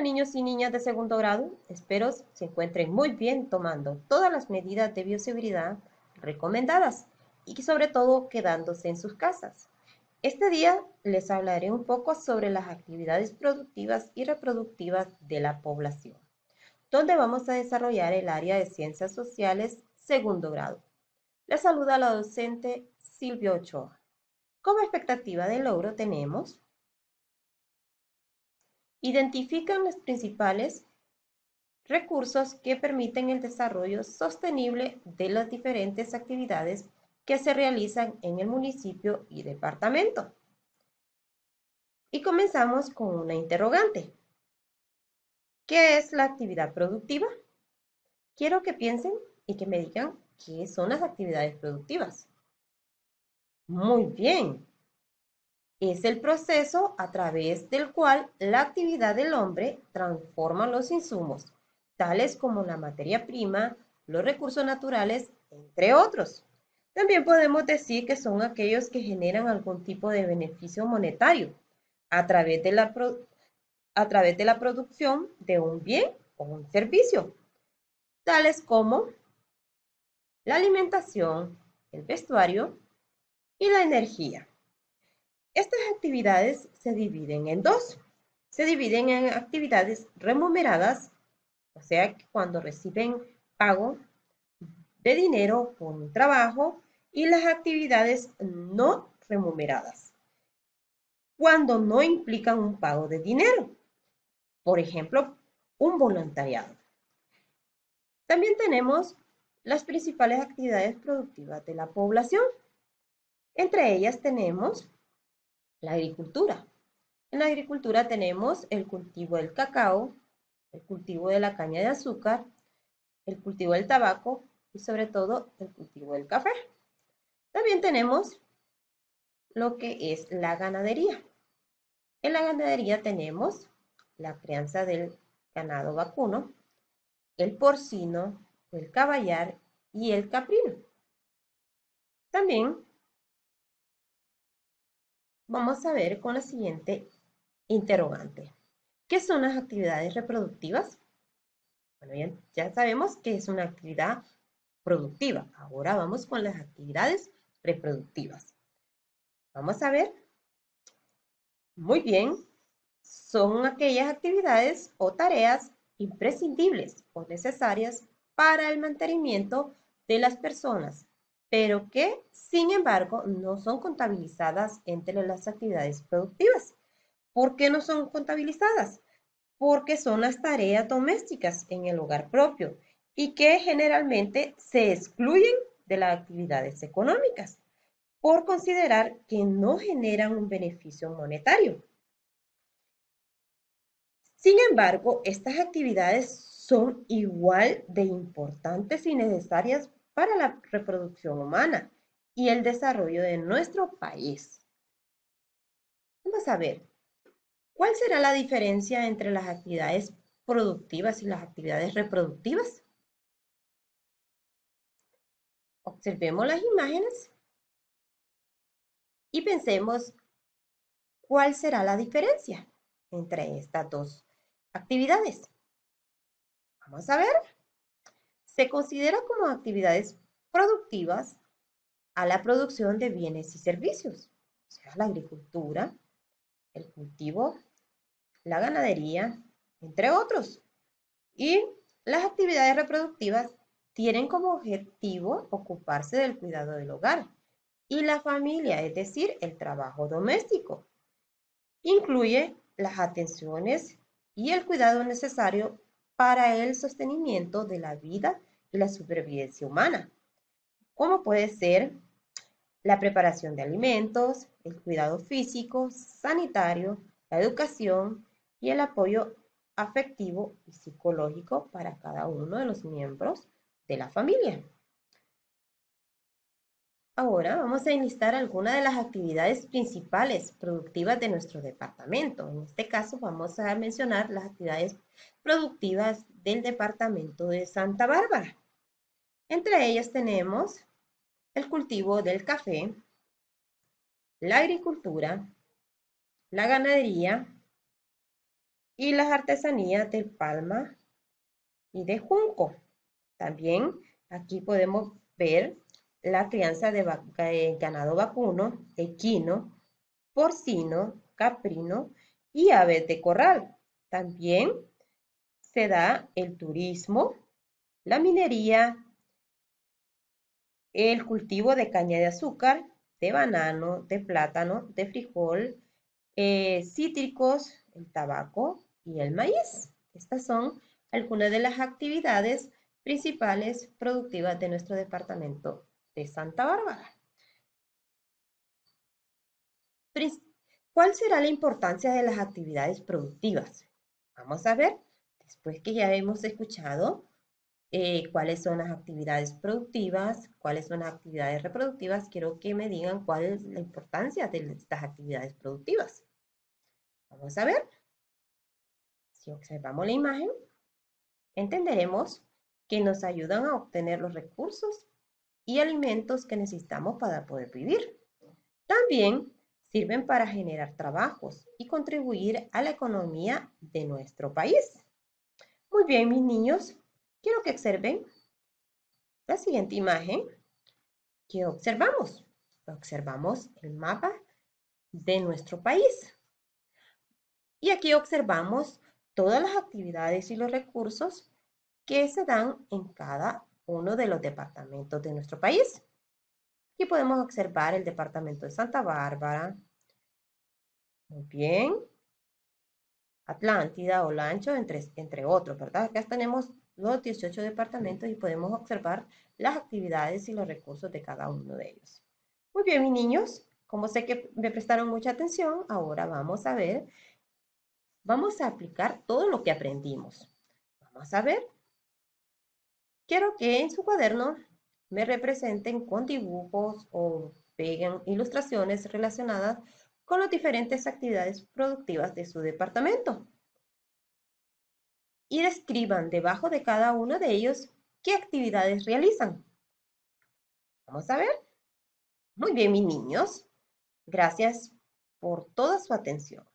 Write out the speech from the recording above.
niños y niñas de segundo grado, espero se encuentren muy bien tomando todas las medidas de bioseguridad recomendadas y sobre todo quedándose en sus casas. Este día les hablaré un poco sobre las actividades productivas y reproductivas de la población, donde vamos a desarrollar el área de ciencias sociales segundo grado. Les saluda la docente Silvia Ochoa. Como expectativa de logro tenemos identifican los principales recursos que permiten el desarrollo sostenible de las diferentes actividades que se realizan en el municipio y departamento. Y comenzamos con una interrogante. ¿Qué es la actividad productiva? Quiero que piensen y que me digan qué son las actividades productivas. Muy bien es el proceso a través del cual la actividad del hombre transforma los insumos, tales como la materia prima, los recursos naturales, entre otros. También podemos decir que son aquellos que generan algún tipo de beneficio monetario a través de la, producción de un bien o un servicio, tales como la alimentación, el vestuario y la energía. Estas actividades se dividen en dos. Se dividen en actividades remuneradas, o sea, cuando reciben pago de dinero por un trabajo, y las actividades no remuneradas, cuando no implican un pago de dinero. Por ejemplo, un voluntariado. También tenemos las principales actividades productivas de la población. Entre ellas tenemos la agricultura. En la agricultura tenemos el cultivo del cacao, el cultivo de la caña de azúcar, el cultivo del tabaco y sobre todo el cultivo del café. También tenemos lo que es la ganadería. En la ganadería tenemos la crianza del ganado vacuno, el porcino, el caballar y el caprino. También Vamos a ver con la siguiente interrogante. ¿Qué son las actividades reproductivas? Bueno, ya sabemos que es una actividad productiva. Ahora vamos con las actividades reproductivas. Vamos a ver. Muy bien. Son aquellas actividades o tareas imprescindibles o necesarias para el mantenimiento de las personas pero que, sin embargo, no son contabilizadas entre las actividades productivas. ¿Por qué no son contabilizadas? Porque son las tareas domésticas en el hogar propio y que generalmente se excluyen de las actividades económicas por considerar que no generan un beneficio monetario. Sin embargo, estas actividades son igual de importantes y necesarias para la reproducción humana y el desarrollo de nuestro país. Vamos a ver, ¿cuál será la diferencia entre las actividades productivas y las actividades reproductivas? Observemos las imágenes y pensemos cuál será la diferencia entre estas dos actividades. Vamos a ver se considera como actividades productivas a la producción de bienes y servicios, o sea, la agricultura, el cultivo, la ganadería, entre otros. Y las actividades reproductivas tienen como objetivo ocuparse del cuidado del hogar y la familia, es decir, el trabajo doméstico. Incluye las atenciones y el cuidado necesario para el sostenimiento de la vida y la supervivencia humana, como puede ser la preparación de alimentos, el cuidado físico, sanitario, la educación y el apoyo afectivo y psicológico para cada uno de los miembros de la familia. Ahora vamos a enlistar algunas de las actividades principales productivas de nuestro departamento. En este caso vamos a mencionar las actividades productivas del departamento de Santa Bárbara. Entre ellas tenemos el cultivo del café, la agricultura, la ganadería y las artesanías de palma y de junco. También aquí podemos ver la crianza de eh, ganado vacuno, equino, porcino, caprino y aves de corral. También se da el turismo, la minería, el cultivo de caña de azúcar, de banano, de plátano, de frijol, eh, cítricos, el tabaco y el maíz. Estas son algunas de las actividades principales productivas de nuestro departamento de Santa Bárbara. ¿Cuál será la importancia de las actividades productivas? Vamos a ver, después que ya hemos escuchado eh, cuáles son las actividades productivas, cuáles son las actividades reproductivas, quiero que me digan cuál es la importancia de estas actividades productivas. Vamos a ver. Si observamos la imagen, entenderemos que nos ayudan a obtener los recursos y alimentos que necesitamos para poder vivir. También sirven para generar trabajos y contribuir a la economía de nuestro país. Muy bien, mis niños, quiero que observen la siguiente imagen que observamos. Observamos el mapa de nuestro país. Y aquí observamos todas las actividades y los recursos que se dan en cada uno de los departamentos de nuestro país. Aquí podemos observar el departamento de Santa Bárbara. Muy bien. Atlántida, o entre, entre otros, ¿verdad? Acá tenemos los 18 departamentos y podemos observar las actividades y los recursos de cada uno de ellos. Muy bien, mis niños, como sé que me prestaron mucha atención, ahora vamos a ver, vamos a aplicar todo lo que aprendimos. Vamos a ver Quiero que en su cuaderno me representen con dibujos o peguen ilustraciones relacionadas con las diferentes actividades productivas de su departamento. Y describan debajo de cada uno de ellos qué actividades realizan. Vamos a ver. Muy bien, mis niños. Gracias por toda su atención.